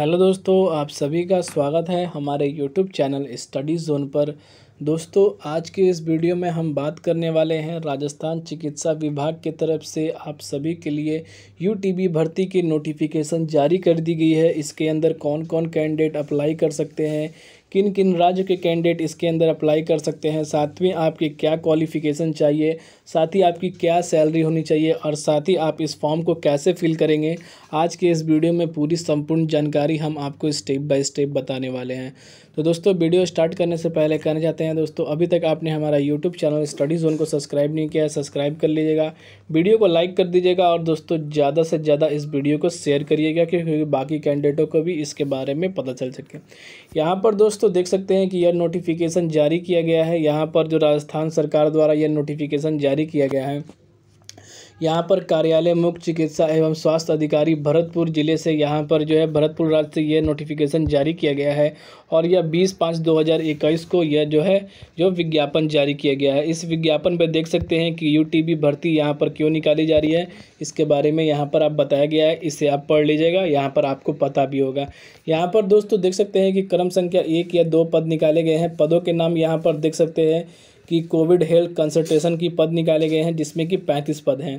hello दोस्तों आप सभी का स्वागत है हमारे यूट्यूब चैनल स्टडी जोन पर दोस्तों आज के इस वीडियो में हम बात करने वाले हैं राजस्थान चिकित्सा विभाग की तरफ से आप सभी के लिए यू भर्ती की नोटिफिकेशन जारी कर दी गई है इसके अंदर कौन कौन कैंडिडेट अप्लाई कर सकते हैं किन किन राज्य के कैंडिडेट इसके अंदर अप्लाई कर सकते हैं साथ में आपकी क्या क्वालिफिकेशन चाहिए साथ ही आपकी क्या सैलरी होनी चाहिए और साथ ही आप इस फॉर्म को कैसे फिल करेंगे आज के इस वीडियो में पूरी संपूर्ण जानकारी हम आपको स्टेप बाय स्टेप बताने वाले हैं तो दोस्तों वीडियो स्टार्ट करने से पहले कहना चाहते हैं दोस्तों अभी तक आपने हमारा यूट्यूब चैनल स्टडी जोन को सब्सक्राइब नहीं किया है सब्सक्राइब कर लीजिएगा वीडियो को लाइक कर दीजिएगा और दोस्तों ज़्यादा से ज़्यादा इस वीडियो को शेयर करिएगा क्योंकि बाकी कैंडिडेटों को भी इसके बारे में पता चल सके यहाँ पर दोस्तों देख सकते हैं कि यह नोटिफिकेशन जारी किया गया है यहाँ पर जो राजस्थान सरकार द्वारा यह नोटिफिकेशन जारी किया गया है यहाँ पर कार्यालय मुख्य चिकित्सा एवं स्वास्थ्य अधिकारी भरतपुर ज़िले से यहाँ पर जो है भरतपुर राज्य से यह नोटिफिकेशन जारी किया गया है और यह बीस पाँच दो हज़ार इक्कीस को यह जो है जो विज्ञापन जारी किया गया है इस विज्ञापन पर देख सकते हैं कि यू भर्ती यहाँ पर क्यों निकाली जा रही है इसके बारे में यहाँ पर आप बताया गया है इसे आप पढ़ लीजिएगा यहाँ पर आपको पता भी होगा यहाँ पर दोस्तों देख सकते हैं कि क्रम संख्या एक या दो पद निकाले गए हैं पदों के नाम यहाँ पर देख सकते हैं कि कोविड हेल्थ कंसल्टेशन की पद निकाले गए हैं जिसमें कि पैंतीस पद हैं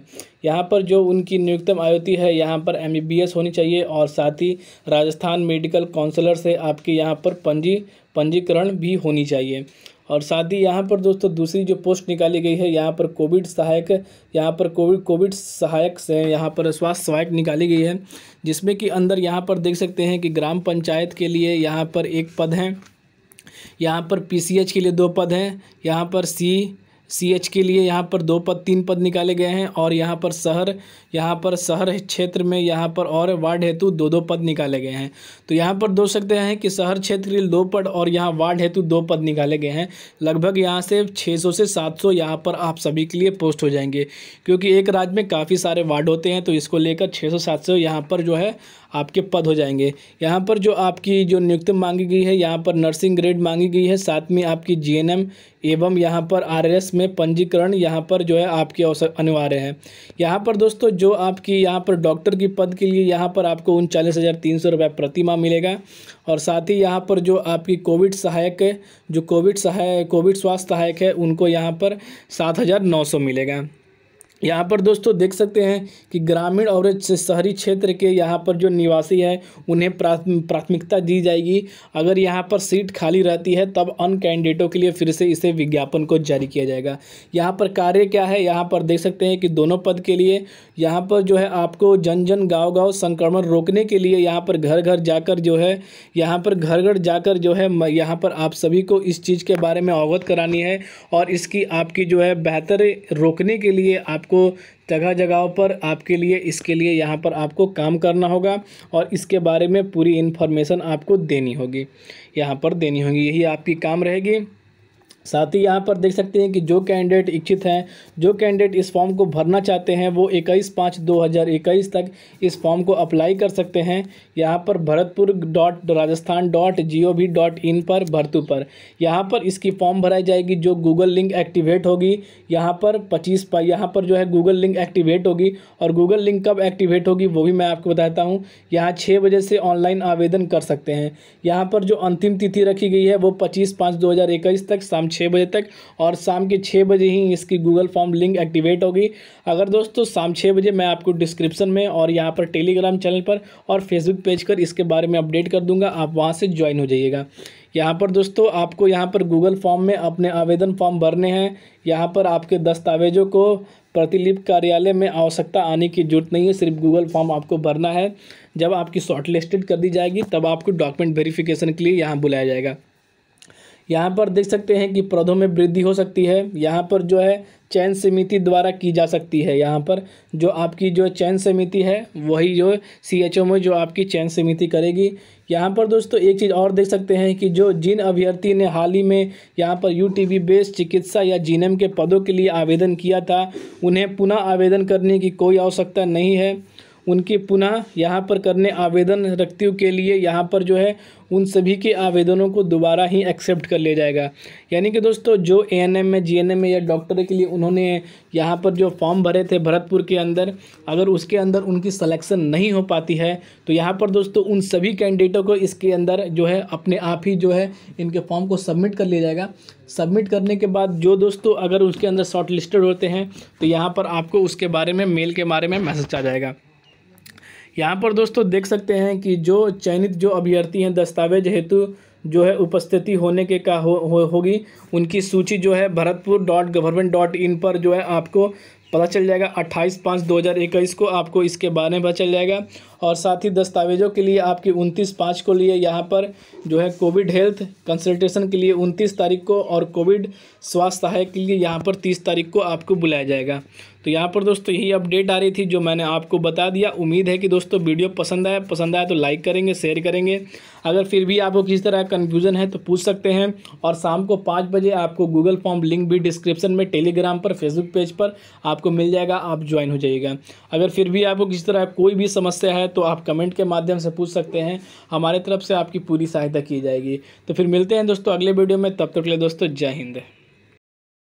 यहाँ पर जो उनकी न्यूनतम आयुति है यहाँ पर एम होनी चाहिए और साथ ही राजस्थान मेडिकल काउंसलर से आपके यहाँ पर पंजी पंजीकरण भी होनी चाहिए और साथ ही यहाँ पर दोस्तों दूसरी जो पोस्ट निकाली गई है यहाँ पर कोविड सहायक यहाँ पर कोविड कोविड सहायक से यहाँ पर स्वास्थ्य सहायक निकाली गई है जिसमें कि अंदर यहाँ पर देख सकते हैं कि ग्राम पंचायत के लिए यहाँ पर एक पद है यहाँ पर पी सी एच के लिए दो पद हैं यहाँ पर सी सी एच के लिए यहाँ पर दो पद तीन पद निकाले गए हैं और यहाँ पर शहर यहाँ पर शहर क्षेत्र में यहाँ पर और वार्ड हेतु दो दो पद निकाले गए हैं तो यहाँ पर दो सकते हैं कि शहर क्षेत्र के लिए दो पद और यहाँ वार्ड हेतु दो पद निकाले गए हैं लगभग यहाँ से 600 से 700 सौ यहाँ पर आप सभी के लिए पोस्ट हो जाएंगे क्योंकि एक राज्य में काफ़ी सारे वार्ड होते हैं तो इसको लेकर छः सौ यहाँ पर जो है आपके पद हो जाएंगे यहाँ पर जो आपकी जो नियुक्ति मांगी गई है यहाँ पर नर्सिंग ग्रेड मांगी गई है साथ में आपकी जीएनएम एवं यहाँ पर आरएस में पंजीकरण यहाँ पर जो है आपके अवसर अनिवार्य है यहाँ पर दोस्तों जो आपकी यहाँ पर डॉक्टर की पद के लिए यहाँ पर आपको उनचालीस हज़ार तीन सौ रुपये प्रतिमा मिलेगा और साथ ही यहाँ पर जो आपकी कोविड सहायक जो कोविड सहायक कोविड स्वास्थ्य सहायक है उनको यहाँ पर सात हज़ार नौ सौ मिलेगा यहाँ पर दोस्तों देख सकते हैं कि ग्रामीण और शहरी क्षेत्र के यहाँ पर जो निवासी हैं उन्हें प्राथमिकता दी जाएगी अगर यहाँ पर सीट खाली रहती है तब अन कैंडिडेटों के लिए फिर से इसे विज्ञापन को जारी किया जाएगा यहाँ पर कार्य क्या है यहाँ पर देख सकते हैं कि दोनों पद के लिए यहाँ पर जो है आपको जन जन गाँव गाँव संक्रमण रोकने के लिए यहाँ पर घर घर जाकर जो है यहाँ पर घर घर जाकर जो है यहाँ पर आप सभी को इस चीज़ के बारे में अवगत करानी है और इसकी आपकी जो है बेहतर रोकने के लिए आप आपको जगह जगह पर आपके लिए इसके लिए यहाँ पर आपको काम करना होगा और इसके बारे में पूरी इन्फॉर्मेशन आपको देनी होगी यहाँ पर देनी होगी यही आपकी काम रहेगी साथ ही यहाँ पर देख सकते हैं कि जो कैंडिडेट इच्छित हैं जो कैंडिडेट इस फॉर्म को भरना चाहते हैं वो 21 पाँच 2021 तक इस फॉर्म को अप्लाई कर सकते हैं यहाँ पर Bharatpur dot Rajasthan dot G O V dot in पर भरतू पर यहाँ पर इसकी फॉर्म भराई जाएगी जो गूगल लिंक एक्टिवेट होगी यहाँ पर पच्चीस पर यहाँ पर जो है गूगल लिंक एक्टिवेट होगी और गूगल लिंक कब एक्टिवेट होगी वो भी मैं आपको बताता हूँ यहाँ छः बजे से ऑनलाइन आवेदन कर सकते हैं यहाँ पर जो अंतिम तिथि रखी गई है वो पच्चीस पाँच दो तक शाम छः बजे तक और शाम के छः बजे ही इसकी गूगल फॉर्म लिंक एक्टिवेट होगी अगर दोस्तों शाम छः बजे मैं आपको डिस्क्रिप्शन में और यहाँ पर टेलीग्राम चैनल पर और फेसबुक पेज पर इसके बारे में अपडेट कर दूंगा आप वहाँ से ज्वाइन हो जाइएगा यहाँ पर दोस्तों आपको यहाँ पर गूगल फॉर्म में अपने आवेदन फॉर्म भरने हैं यहाँ पर आपके दस्तावेज़ों को प्रतिलिप कार्यालय में आवश्यकता आने की जरूरत नहीं है सिर्फ गूगल फॉर्म आपको भरना है जब आपकी शॉर्टलिस्टेड कर दी जाएगी तब आपको डॉक्यूमेंट वेरिफिकेशन के लिए यहाँ बुलाया जाएगा यहाँ पर देख सकते हैं कि पौधों में वृद्धि हो सकती है यहाँ पर जो है चयन समिति द्वारा की जा सकती है यहाँ पर जो आपकी जो चयन समिति है वही जो सी एच ओ में जो आपकी चयन समिति करेगी यहाँ पर दोस्तों एक चीज़ और देख सकते हैं कि जो जिन अभ्यर्थी ने हाल ही में यहाँ पर यू टी बेस्ड चिकित्सा या जीनम के पदों के लिए आवेदन किया था उन्हें पुनः आवेदन करने की कोई आवश्यकता नहीं है उनके पुनः यहाँ पर करने आवेदन रखती के लिए यहाँ पर जो है उन सभी के आवेदनों को दोबारा ही एक्सेप्ट कर लिया जाएगा यानी कि दोस्तों जो ए एन एम में जी एन एम में या डॉक्टर के लिए उन्होंने यहाँ पर जो फॉर्म भरे थे भरतपुर के अंदर अगर उसके अंदर उनकी सलेक्शन नहीं हो पाती है तो यहाँ पर दोस्तों उन सभी कैंडिडेटों को इसके अंदर जो है अपने आप ही जो है इनके फॉर्म को सबमिट कर लिया जाएगा सबमिट करने के बाद जो दोस्तों अगर उसके अंदर शॉर्ट लिस्टेड होते हैं तो यहाँ पर आपको उसके बारे में मेल के बारे में मैसेज आ जाएगा यहाँ पर दोस्तों देख सकते हैं कि जो चयनित जो अभ्यर्थी हैं दस्तावेज हेतु जो है उपस्थिति होने के का हो, हो होगी उनकी सूची जो है Bharatpur dot government dot in पर जो है आपको पता चल जाएगा 28 पाँच 2021 को आपको इसके बारे में पता चल जाएगा और साथ ही दस्तावेजों के लिए आपकी 29 पाँच को लिए यहाँ पर जो है कोविड हेल्थ कंसल्टेशन के लिए 29 तारीख को और कोविड स्वास्थ्य सहायक के लिए यहाँ पर 30 तारीख को आपको बुलाया जाएगा तो यहाँ पर दोस्तों यही अपडेट आ रही थी जो मैंने आपको बता दिया उम्मीद है कि दोस्तों वीडियो पसंद आया पसंद आया तो लाइक करेंगे शेयर करेंगे अगर फिर भी आपको किसी तरह कन्फ्यूज़न है तो पूछ सकते हैं और शाम को पाँच बजे आपको गूगल फॉर्म लिंक भी डिस्क्रिप्शन में टेलीग्राम पर फेसबुक पेज पर आपको मिल जाएगा आप ज्वाइन हो जाइएगा अगर फिर भी आपको किसी तरह कोई भी समस्या है तो आप कमेंट के माध्यम से पूछ सकते हैं हमारे तरफ से आपकी पूरी सहायता की जाएगी तो फिर मिलते हैं दोस्तों अगले वीडियो में तब तक ले दोस्तों जय हिंद